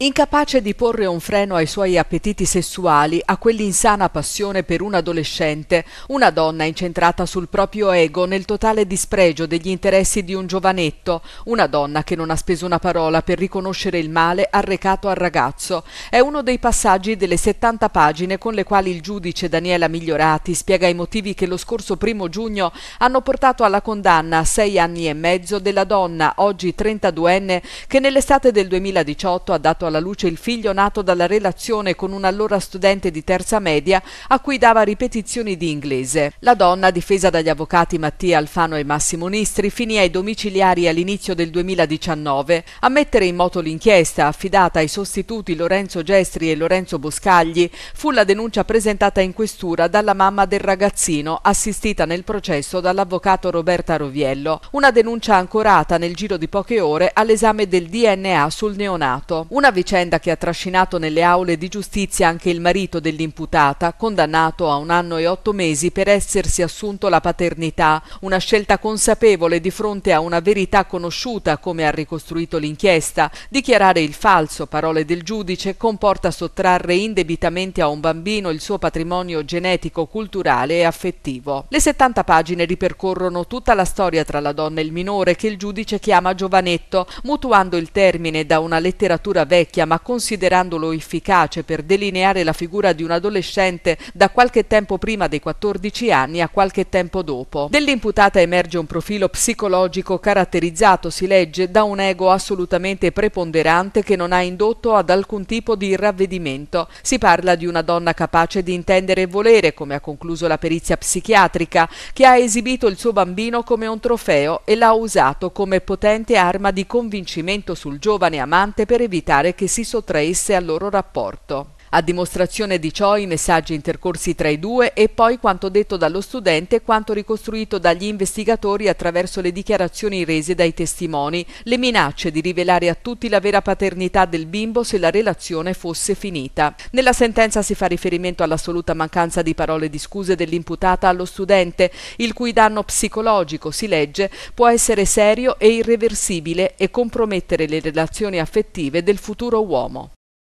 Incapace di porre un freno ai suoi appetiti sessuali, a quell'insana passione per un adolescente, una donna incentrata sul proprio ego nel totale dispregio degli interessi di un giovanetto, una donna che non ha speso una parola per riconoscere il male arrecato al ragazzo, è uno dei passaggi delle 70 pagine con le quali il giudice Daniela Migliorati spiega i motivi che lo scorso primo giugno hanno portato alla condanna a sei anni e mezzo della donna, oggi 32enne, che nell'estate del 2018 ha dato alla luce il figlio nato dalla relazione con un allora studente di terza media a cui dava ripetizioni di inglese. La donna, difesa dagli avvocati Mattia Alfano e Massimo Nistri, finì ai domiciliari all'inizio del 2019. A mettere in moto l'inchiesta, affidata ai sostituti Lorenzo Gestri e Lorenzo Boscagli, fu la denuncia presentata in questura dalla mamma del ragazzino, assistita nel processo dall'avvocato Roberta Roviello. Una denuncia ancorata nel giro di poche ore all'esame del DNA sul neonato. Una vicenda che ha trascinato nelle aule di giustizia anche il marito dell'imputata, condannato a un anno e otto mesi per essersi assunto la paternità, una scelta consapevole di fronte a una verità conosciuta, come ha ricostruito l'inchiesta. Dichiarare il falso, parole del giudice, comporta sottrarre indebitamente a un bambino il suo patrimonio genetico, culturale e affettivo. Le 70 pagine ripercorrono tutta la storia tra la donna e il minore che il giudice chiama Giovanetto, mutuando il termine da una letteratura vecchia vecchia ma considerandolo efficace per delineare la figura di un adolescente da qualche tempo prima dei 14 anni a qualche tempo dopo. Dell'imputata emerge un profilo psicologico caratterizzato, si legge, da un ego assolutamente preponderante che non ha indotto ad alcun tipo di ravvedimento. Si parla di una donna capace di intendere e volere, come ha concluso la perizia psichiatrica, che ha esibito il suo bambino come un trofeo e l'ha usato come potente arma di convincimento sul giovane amante per evitare che si sottraesse al loro rapporto. A dimostrazione di ciò i messaggi intercorsi tra i due e poi quanto detto dallo studente e quanto ricostruito dagli investigatori attraverso le dichiarazioni rese dai testimoni, le minacce di rivelare a tutti la vera paternità del bimbo se la relazione fosse finita. Nella sentenza si fa riferimento all'assoluta mancanza di parole di scuse dell'imputata allo studente, il cui danno psicologico, si legge, può essere serio e irreversibile e compromettere le relazioni affettive del futuro uomo.